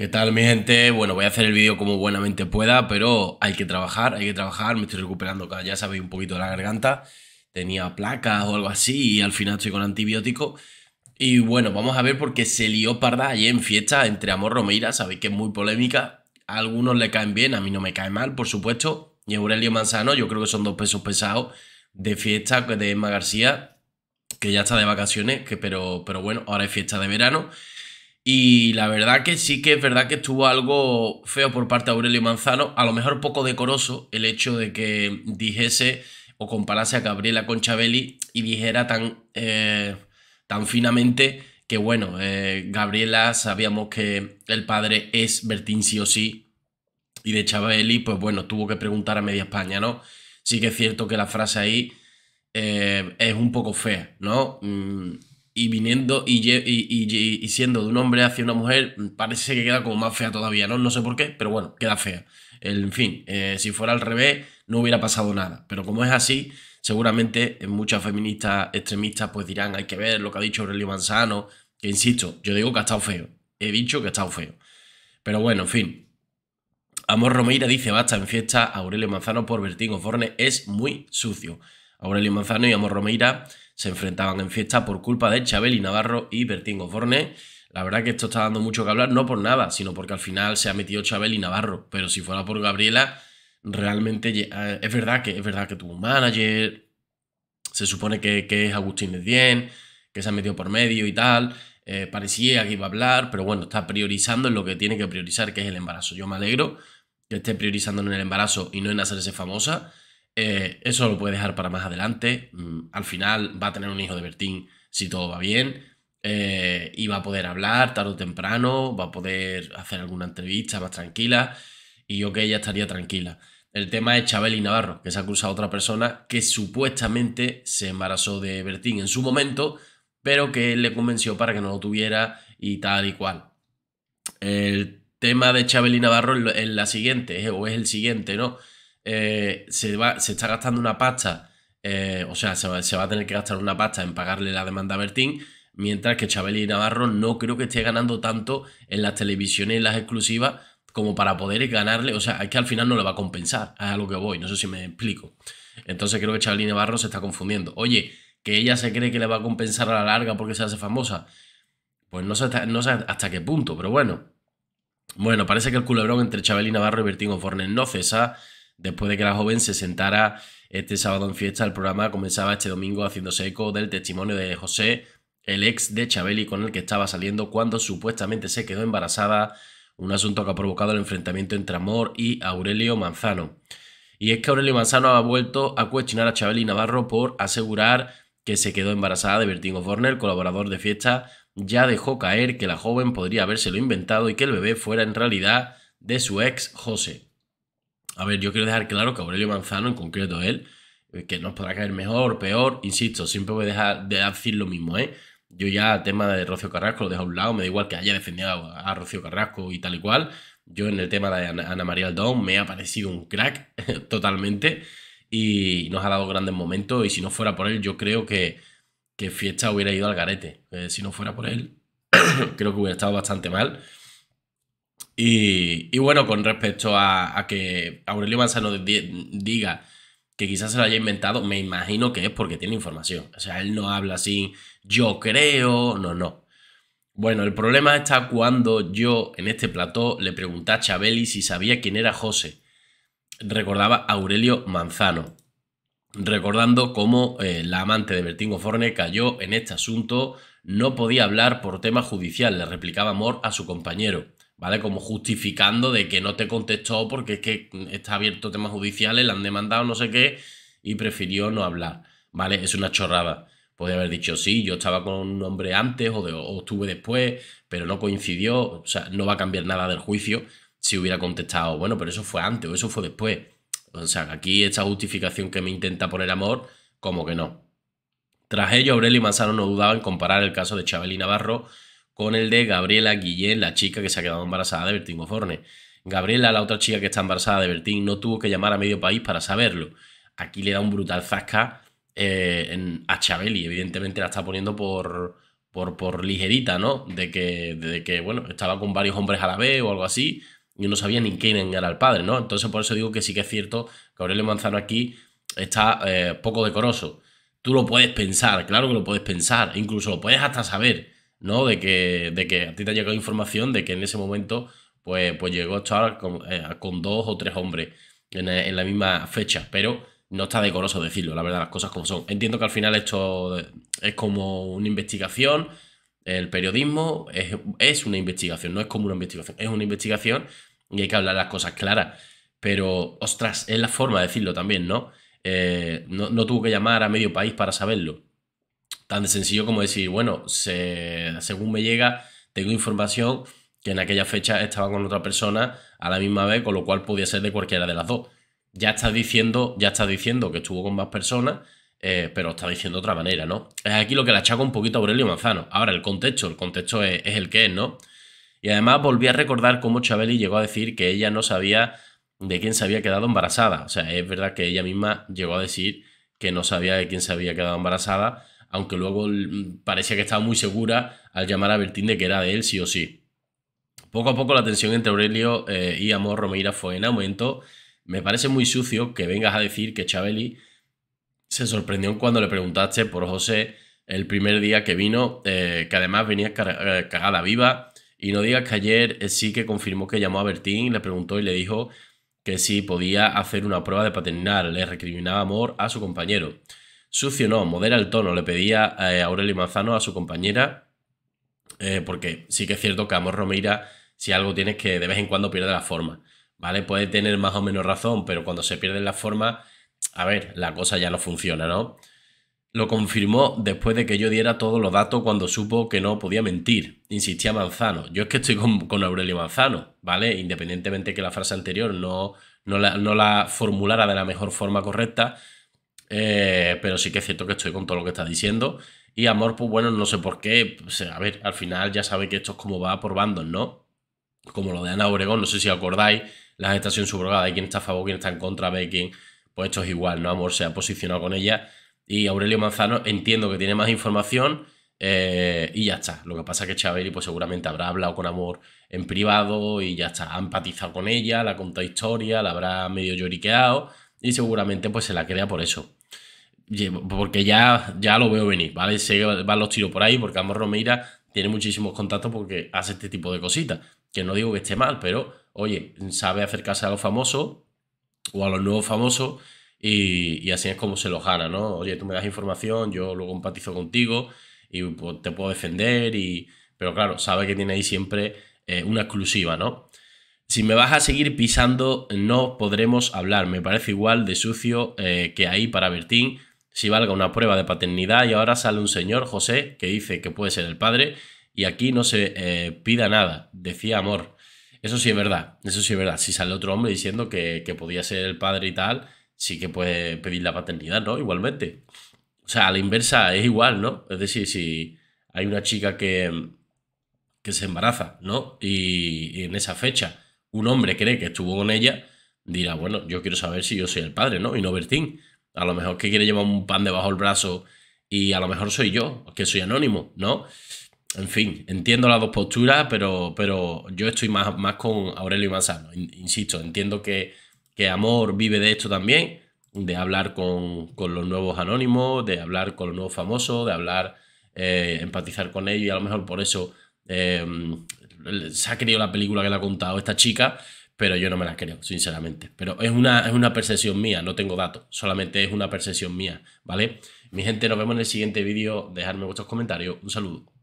¿Qué tal mi gente? Bueno, voy a hacer el vídeo como buenamente pueda, pero hay que trabajar, hay que trabajar, me estoy recuperando, ya sabéis, un poquito de la garganta, tenía placas o algo así y al final estoy con antibiótico. Y bueno, vamos a ver porque se lió parda ayer en fiesta entre Amor Romeira, sabéis que es muy polémica, algunos le caen bien, a mí no me cae mal, por supuesto, y Aurelio Manzano, yo creo que son dos pesos pesados de fiesta de Emma García, que ya está de vacaciones, que, pero, pero bueno, ahora es fiesta de verano. Y la verdad que sí que es verdad que estuvo algo feo por parte de Aurelio Manzano, a lo mejor poco decoroso el hecho de que dijese o comparase a Gabriela con Chabeli y dijera tan, eh, tan finamente que bueno, eh, Gabriela sabíamos que el padre es Bertín sí o sí y de Chabeli pues bueno, tuvo que preguntar a media España, ¿no? Sí que es cierto que la frase ahí eh, es un poco fea, ¿no? Mm, y viniendo y, y, siendo de un hombre hacia una mujer, mm, parece que queda como más fea todavía, ¿no? No sé por qué, pero bueno, queda fea. en fin, eh, si fuera al revés, no hubiera pasado nada. Pero como es así, seguramente muchas feministas extremistas pues dirán, hay que ver lo que ha dicho Aurelio Manzano, que insisto, yo digo que ha estado feo. He dicho que ha estado feo. Pero bueno, en fin. Amor Romeira dice, basta en fiesta, Aurelio Manzano por Bertín Osborne es muy sucio. Aurelio Manzano y Amor Romeira se enfrentaban en fiesta por culpa de Chabel y Navarro y Bertín Osborne. La verdad que esto está dando mucho que hablar, no por nada, sino porque al final se ha metido Chabel y Navarro. Pero si fuera por Gabriela, realmente eh, es verdad que es verdad que tuvo un manager. Se supone que, es Agustín de que se ha metido por medio y tal. Eh, parecía que iba a hablar, pero bueno, está priorizando en lo que tiene que priorizar, que es el embarazo. Yo me alegro que esté priorizando en el embarazo y no en hacerse famosa. Eh, eso lo puede dejar para más adelante. Mm, al final va a tener un hijo de Bertín si todo va bien. Eh, y va a poder hablar tarde o temprano, va a poder hacer alguna entrevista más tranquila. Y yo que ella estaría tranquila. El tema es Chabeli Navarro, que se acusa a otra persona que supuestamente se embarazó de Bertín en su momento, pero que él le convenció para que no lo tuviera y tal y cual. El tema de Chabeli Navarro es la siguiente, o es el siguiente, ¿no? Eh, se, va, se está gastando una pasta, eh, o sea, se va, a tener que gastar una pasta en pagarle la demanda a Bertín, mientras que Chabeli y Navarro no creo que esté ganando tanto en las televisiones y las exclusivas como para poder ganarle, o sea, es que al final no le va a compensar, es a lo que voy, no sé si me explico. Entonces creo que Chabeli Navarro se está confundiendo. Oye, que ella se cree que le va a compensar a la larga porque se hace famosa. Pues no sé hasta, hasta qué punto, pero bueno. Bueno, parece que el culebrón entre Chabeli Navarro y Bertín O'Fornes no cesa. Después de que la joven se sentara este sábado en fiesta, el programa comenzaba este domingo haciéndose eco del testimonio de José, el ex de Chabeli con el que estaba saliendo cuando supuestamente se quedó embarazada, un asunto que ha provocado el enfrentamiento entre Amor y Aurelio Manzano. Y es que Aurelio Manzano ha vuelto a cuestionar a Chabeli Navarro por asegurar que se quedó embarazada de Bertín Forner, colaborador de fiesta, ya dejó caer que la joven podría habérselo inventado y que el bebé fuera en realidad de su ex José. A ver, yo quiero dejar claro que Aurelio Manzano, en concreto él, eh, que nos podrá caer mejor, peor, insisto, siempre voy a dejar de decir lo mismo, ¿eh? Yo ya tema de Rocío Carrasco lo dejo a un lado, me da igual que haya defendido a Rocío Carrasco y tal y cual. Yo en el tema de Ana María Aldón me ha parecido un crack totalmente y nos ha dado grandes momentos y si no fuera por él yo creo que, Fiesta hubiera ido al garete. Eh, si no fuera por él creo que hubiera estado bastante mal y, bueno, con respecto a, que Aurelio Manzano diga que quizás se lo haya inventado, me imagino que es porque tiene información. O sea, él no habla así, yo creo, no, no. Bueno, el problema está cuando yo en este plató le pregunté a Chabeli si sabía quién era José. Recordaba a Aurelio Manzano, recordando cómo eh, la amante de Bertín Forne cayó en este asunto, no podía hablar por tema judicial, le replicaba Amor a su compañero. ¿vale? Como justificando de que no te contestó porque es que está abierto temas judiciales, le han demandado no sé qué y prefirió no hablar, ¿vale? Es una chorrada. Podría haber dicho, sí, yo estaba con un hombre antes o, estuve después, pero no coincidió, o sea, no va a cambiar nada del juicio si hubiera contestado, bueno, pero eso fue antes o eso fue después. O sea, aquí esta justificación que me intenta poner amor, como que no. Tras ello, Aurelio Manzano no dudaba en comparar el caso de Chabeli y Navarro con el de Gabriela Guillén, la chica que se ha quedado embarazada de Bertín Goforne... Gabriela, la otra chica que está embarazada de Bertín, no tuvo que llamar a medio país para saberlo. Aquí le da un brutal zasca eh, a Chabeli, evidentemente la está poniendo por, por, ligerita, ¿no? De que, que, bueno, estaba con varios hombres a la vez o algo así, y no sabía ni quién era el padre, ¿no? Entonces por eso digo que sí que es cierto que Aurelio Manzano aquí está eh, poco decoroso. Tú lo puedes pensar, claro que lo puedes pensar, incluso lo puedes hasta saber, ¿no? De que, que a ti te ha llegado información de que en ese momento, pues, pues llegó a estar con, eh, dos o tres hombres eh, en, la misma fecha, pero no está decoroso decirlo, la verdad, las cosas como son. Entiendo que al final esto eh, es como una investigación, el periodismo es, una investigación, no es como una investigación, es una investigación y hay que hablar las cosas claras. Pero, ostras, es la forma de decirlo también, no, no tuvo que llamar a medio país para saberlo tan sencillo como decir, bueno, según me llega, tengo información que en aquella fecha estaba con otra persona a la misma vez, con lo cual podía ser de cualquiera de las dos. Ya estás diciendo, ya está diciendo que estuvo con más personas, eh, pero está diciendo de otra manera, ¿no? Es aquí lo que la achaco un poquito a Aurelio Manzano. Ahora, el contexto, el contexto es, es el que es, ¿no? Y además volví a recordar cómo Chabeli llegó a decir que ella no sabía de quién se había quedado embarazada. O sea, es verdad que ella misma llegó a decir que no sabía de quién se había quedado embarazada, aunque luego mm, parecía que estaba muy segura al llamar a Bertín de que era de él sí o sí. Poco a poco la tensión entre Aurelio eh, y Amor Romeira fue en aumento. Me parece muy sucio que vengas a decir que Chabeli se sorprendió cuando le preguntaste por José el primer día que vino, eh, que además venía eh, cagada viva. Y no digas que ayer sí que confirmó que llamó a Bertín, le preguntó y le dijo que sí podía hacer una prueba de paternidad, le recriminaba amor a su compañero. Sucio no, modera el tono, le pedía a eh, Aurelio Manzano a su compañera, eh, porque sí que es cierto que Amor Romeira, si algo tienes que de vez en cuando pierde la forma, ¿vale? Puede tener más o menos razón, pero cuando se pierde la forma, a ver, la cosa ya no funciona, ¿no? Lo confirmó después de que yo diera todos los datos cuando supo que no podía mentir, insistía Manzano. Yo es que estoy con, Aurelio Manzano, ¿vale? Independientemente que la frase anterior no, no la, no la formulara de la mejor forma correcta, eh, pero sí que es cierto que estoy con todo lo que está diciendo. Y Amor, pues bueno, no sé por qué. a ver, al final ya sabe que esto es como va por bandos, ¿no? Como lo de Ana Obregón, no sé si acordáis, la gestación subrogada, hay quien está a favor, quien está en contra, ve quién. Pues esto es igual, ¿no? Amor se ha posicionado con ella. Y Aurelio Manzano entiendo que tiene más información. Eh, y ya está. Lo que pasa es que Chabeli pues seguramente habrá hablado con Amor en privado y ya está. Ha empatizado con ella, la ha contado historia, la habrá medio lloriqueado y seguramente pues se la crea por eso porque ya, ya lo veo venir, ¿vale? Sé que van los tiros por ahí porque Amor Romeira tiene muchísimos contactos porque hace este tipo de cositas. Que no digo que esté mal, pero oye, sabe acercarse a los famosos o a los nuevos famosos y, así es como se los gana, ¿no? Oye, tú me das información, yo luego empatizo contigo y pues, te puedo defender y... Pero claro, sabe que tiene ahí siempre eh, una exclusiva, ¿no? Si me vas a seguir pisando, no podremos hablar. Me parece igual de sucio eh, que ahí para Bertín si valga una prueba de paternidad y ahora sale un señor, José, que dice que puede ser el padre y aquí no se eh, pida nada, decía Amor. Eso sí es verdad, eso sí es verdad. Si sale otro hombre diciendo que, podía ser el padre y tal, sí que puede pedir la paternidad, ¿no? Igualmente. O sea, a la inversa es igual, ¿no? Es decir, si hay una chica que, que se embaraza, ¿no? Y, y en esa fecha un hombre cree que estuvo con ella, dirá, bueno, yo quiero saber si yo soy el padre, ¿no? Y no Bertín. A lo mejor que quiere llevar un pan debajo del brazo y a lo mejor soy yo, que soy anónimo, ¿no? En fin, entiendo las dos posturas, pero, pero yo estoy más, más con Aurelio y Manzano. Insisto, entiendo que, que Amor vive de esto también, de hablar con, con, los nuevos anónimos, de hablar con los nuevos famosos, de hablar, eh, empatizar con ellos y a lo mejor por eso eh, se ha querido la película que le ha contado esta chica pero yo no me la creo, sinceramente. Pero es una, es una percepción mía, no tengo datos, solamente es una percepción mía, ¿vale? Mi gente, nos vemos en el siguiente vídeo, dejadme vuestros comentarios, un saludo.